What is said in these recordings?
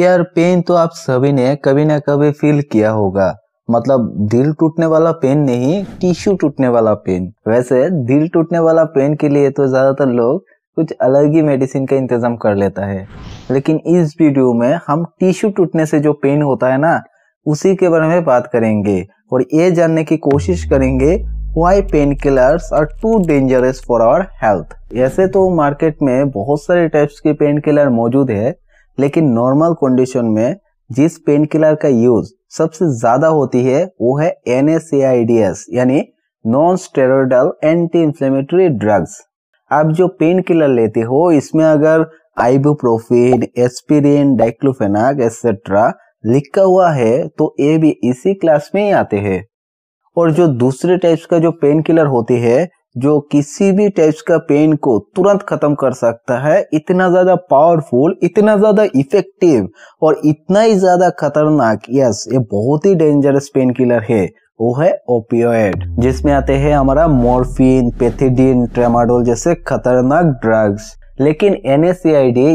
यार पेन तो आप सभी ने कभी ना कभी फील किया होगा मतलब दिल टूटने वाला पेन नहीं टिश्यू टूटने वाला पेन वैसे दिल टूटने वाला पेन के लिए तो ज्यादातर लोग कुछ अलग ही मेडिसिन का इंतजाम कर लेता है लेकिन इस वीडियो में हम टिश्यू टूटने से जो पेन होता है ना उसी के बारे में बात करेंगे और ये जानने की कोशिश करेंगे why pain killers are too dangerous for our health ऐसे तो मार्केट में बहुत सारे टाइप्स के पेन किलर मौजूद है लेकिन नॉर्मल कंडीशन में जिस पेन किलर का यूज सबसे ज्यादा होती है वो है एन यानी non steroidal anti inflammatory drugs आप जो पेन किलर लेते हो इसमें अगर आइबुप्रोफिन एस्पिरिन डाइक्लोफेनाक एक्सेट्रा लिखा हुआ है तो ये भी इसी क्लास में ही आते हैं और जो दूसरे टाइप्स का जो पेन किलर होती है जो किसी भी टाइप्स का पेन को तुरंत खत्म कर सकता है इतना ज्यादा पावरफुल इतना ज्यादा इफेक्टिव और इतना ही ज्यादा खतरनाक यस ये बहुत ही डेंजरस पेन किलर है वो है ओपियोइड जिसमें आते हैं हमारा मोरफिन पेथिडिन ट्रेमाडोल जैसे खतरनाक ड्रग्स लेकिन एन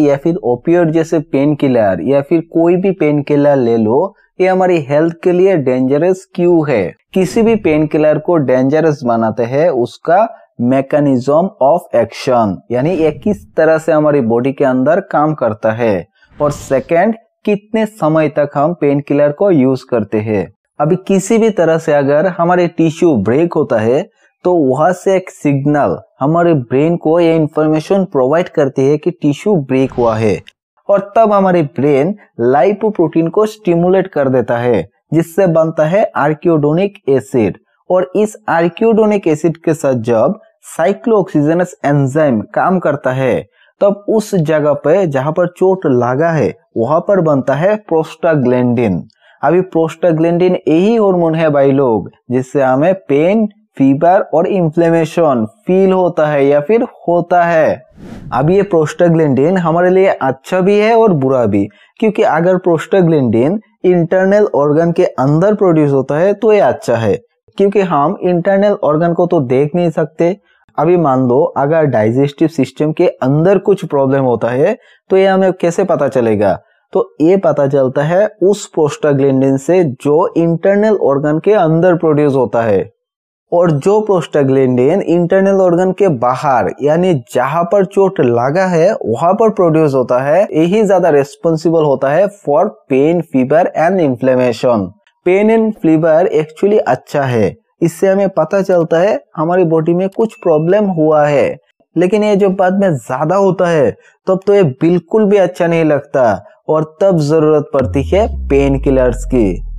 या फिर ओपियोड जैसे पेन किलर या फिर कोई भी पेन किलर ले लो ये हमारी हेल्थ के लिए डेंजरस क्यों है किसी भी पेन किलर को डेंजरस बनाते हैं उसका मैकेनिज्म ऑफ एक्शन यानी ये किस तरह से हमारी बॉडी के अंदर काम करता है और सेकंड कितने समय तक हम पेन किलर को यूज करते हैं अभी किसी भी तरह से अगर हमारे टिश्यू ब्रेक होता है तो वहां से एक सिग्नल हमारे ब्रेन को ये इंफॉर्मेशन प्रोवाइड करती है कि टिश्यू ब्रेक हुआ है और तब हमारे ब्रेन लाइपो प्रोटीन को स्टिमुलेट कर देता है जिससे बनता है आर्क्योडोनिक एसिड और इस आर्क्योडोनिक एसिड के साथ जब साइक्लो एंजाइम काम करता है तब उस जगह पे जहां पर चोट लगा है वहां पर बनता है प्रोस्टाग्लैंडिन अभी प्रोस्टाग्लैंडिन यही हार्मोन है भाई लोग जिससे हमें पेन फीवर और इन्फ्लेमेशन फील होता है या फिर होता है अब ये प्रोस्टाग्लैंडिन हमारे लिए अच्छा भी है और बुरा भी क्योंकि अगर प्रोस्टाग्लैंडिन इंटरनल ऑर्गन के अंदर प्रोड्यूस होता है तो ये अच्छा है क्योंकि हम इंटरनल ऑर्गन को तो देख नहीं सकते अभी मान लो अगर डाइजेस्टिव सिस्टम के अंदर कुछ प्रॉब्लम होता है तो ये हमें कैसे पता चलेगा तो ये पता चलता है उस प्रोस्टाग्लैंडिन से जो इंटरनल ऑर्गन के अंदर प्रोड्यूस होता है और जो प्रोस्टाग्लैंडिन इंटरनल ऑर्गन के बाहर यानी जहां पर चोट लगा है वहां पर प्रोड्यूस होता है यही ज्यादा रेस्पॉन्सिबल होता है for pain fever and inflammation pain and fever actually अच्छा है इससे हमें पता चलता है हमारी बॉडी में कुछ प्रॉब्लम हुआ है लेकिन ये जो बाद में ज्यादा होता है तब तो ये बिल्कुल भी अच्छा नहीं लगता और तब जरूरत पड़ती है पेन किलर्स की